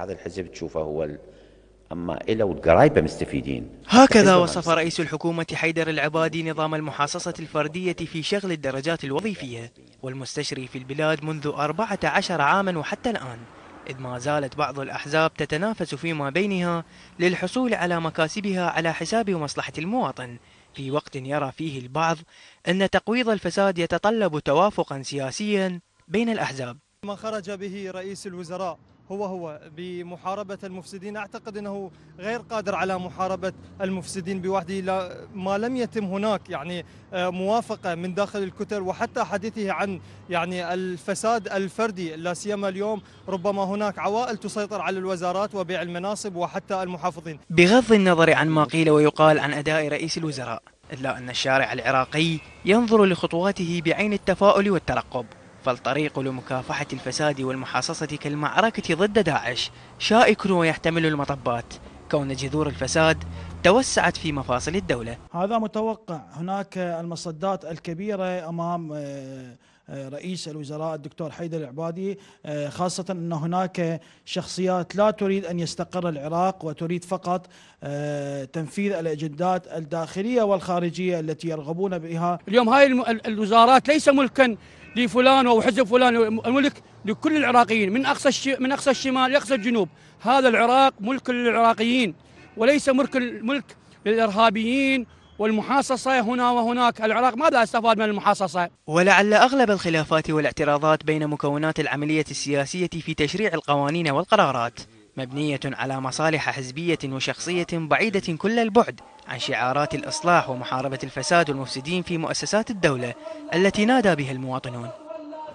هذا الحزب تشوفه هو أما الى والقرايبة مستفيدين هكذا وصف رئيس الحكومة حيدر العبادي نظام المحاصصة الفردية في شغل الدرجات الوظيفية والمستشري في البلاد منذ 14 عاما وحتى الآن إذ ما زالت بعض الأحزاب تتنافس فيما بينها للحصول على مكاسبها على حساب مصلحة المواطن في وقت يرى فيه البعض أن تقويض الفساد يتطلب توافقا سياسيا بين الأحزاب ما خرج به رئيس الوزراء هو هو بمحاربة المفسدين أعتقد أنه غير قادر على محاربة المفسدين بوحده ما لم يتم هناك يعني آه، موافقة من داخل الكتل وحتى حديثه عن يعني الفساد الفردي لا سيما اليوم ربما هناك عوائل تسيطر على الوزارات وبيع المناصب وحتى المحافظين بغض النظر عن ما قيل ويقال عن أداء رئيس الوزراء إلا أن الشارع العراقي ينظر لخطواته بعين التفاؤل والترقب فالطريق لمكافحة الفساد والمحاصصة كالمعركة ضد داعش شائك ويحتمل المطبات كون جذور الفساد توسعت في مفاصل الدولة هذا متوقع هناك المصدات الكبيرة أمام آه، آه، رئيس الوزراء الدكتور حيدر العبادي آه، خاصة أن هناك شخصيات لا تريد أن يستقر العراق وتريد فقط آه، تنفيذ الأجندات الداخلية والخارجية التي يرغبون بها اليوم هاي الوزارات ليس ملكا لفلان أو حزب فلان الملك لكل العراقيين من أقصى من أقصى الشمال لأقصى الجنوب هذا العراق ملك للعراقيين وليس ملك ملك للإرهابيين والمحاصصة هنا وهناك العراق ماذا استفاد من المحاصصة؟ ولعل أغلب الخلافات والاعتراضات بين مكونات العملية السياسية في تشريع القوانين والقرارات مبنية على مصالح حزبية وشخصية بعيدة كل البعد عن شعارات الإصلاح ومحاربة الفساد والمفسدين في مؤسسات الدولة التي نادى بها المواطنون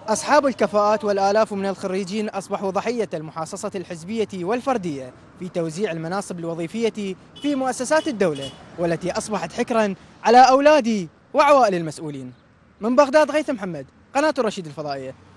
أصحاب الكفاءات والآلاف من الخريجين أصبحوا ضحية المحاصصة الحزبية والفردية في توزيع المناصب الوظيفية في مؤسسات الدولة والتي أصبحت حكرا على أولاد وعوائل المسؤولين من بغداد غيث محمد قناة الرشيد الفضائية